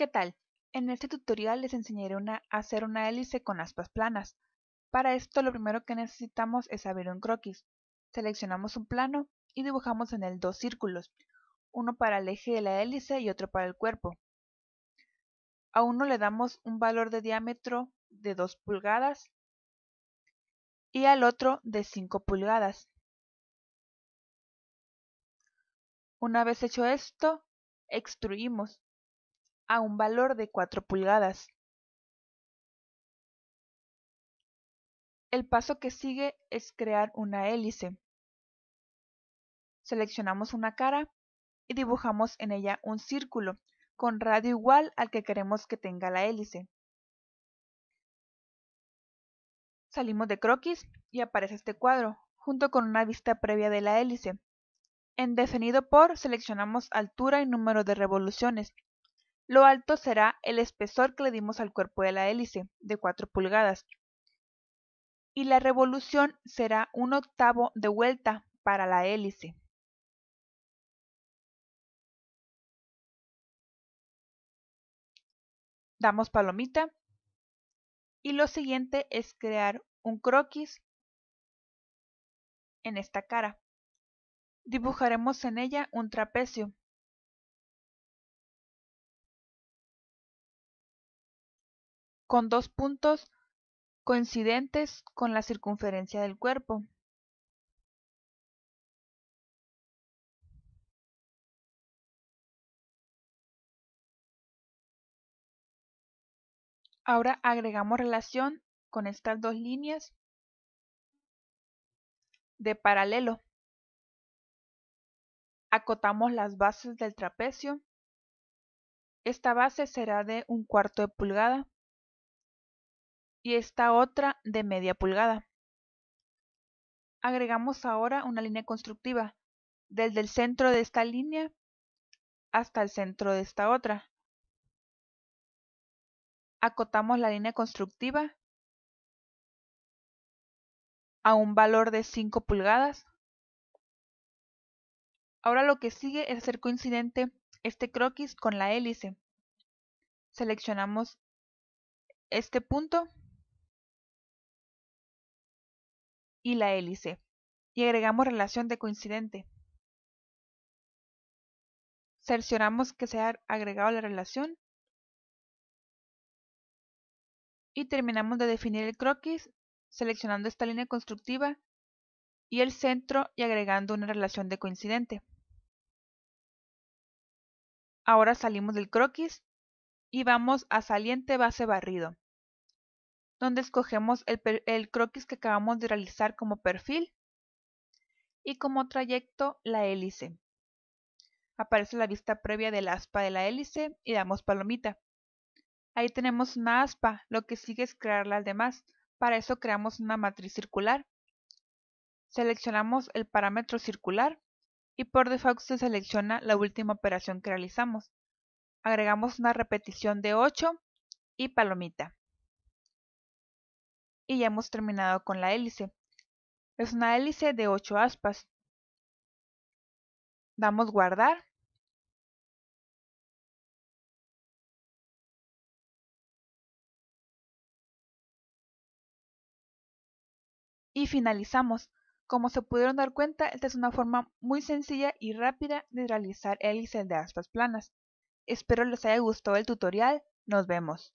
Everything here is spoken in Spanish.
¿Qué tal? En este tutorial les enseñaré a hacer una hélice con aspas planas. Para esto lo primero que necesitamos es abrir un croquis. Seleccionamos un plano y dibujamos en él dos círculos, uno para el eje de la hélice y otro para el cuerpo. A uno le damos un valor de diámetro de 2 pulgadas y al otro de 5 pulgadas. Una vez hecho esto, extruimos a un valor de 4 pulgadas. El paso que sigue es crear una hélice. Seleccionamos una cara y dibujamos en ella un círculo con radio igual al que queremos que tenga la hélice. Salimos de croquis y aparece este cuadro, junto con una vista previa de la hélice. En definido por seleccionamos altura y número de revoluciones lo alto será el espesor que le dimos al cuerpo de la hélice, de 4 pulgadas, y la revolución será un octavo de vuelta para la hélice. Damos palomita y lo siguiente es crear un croquis en esta cara. Dibujaremos en ella un trapecio con dos puntos coincidentes con la circunferencia del cuerpo. Ahora agregamos relación con estas dos líneas de paralelo. Acotamos las bases del trapecio. Esta base será de un cuarto de pulgada y esta otra de media pulgada. Agregamos ahora una línea constructiva, desde el centro de esta línea hasta el centro de esta otra. Acotamos la línea constructiva a un valor de 5 pulgadas. Ahora lo que sigue es hacer coincidente este croquis con la hélice. Seleccionamos este punto y la hélice, y agregamos relación de coincidente. Cercioramos que se ha agregado la relación y terminamos de definir el croquis seleccionando esta línea constructiva y el centro y agregando una relación de coincidente. Ahora salimos del croquis y vamos a saliente base barrido donde escogemos el, croquis que acabamos de realizar como perfil y como trayecto la hélice. Aparece la vista previa de la aspa de la hélice y damos palomita. Ahí tenemos una aspa, lo que sigue es crear las demás. Para eso creamos una matriz circular. Seleccionamos el parámetro circular y por default se selecciona la última operación que realizamos. Agregamos una repetición de 8 y palomita y ya hemos terminado con la hélice. Es una hélice de 8 aspas. Damos guardar. Y finalizamos. Como se pudieron dar cuenta, esta es una forma muy sencilla y rápida de realizar hélices de aspas planas. Espero les haya gustado el tutorial. Nos vemos.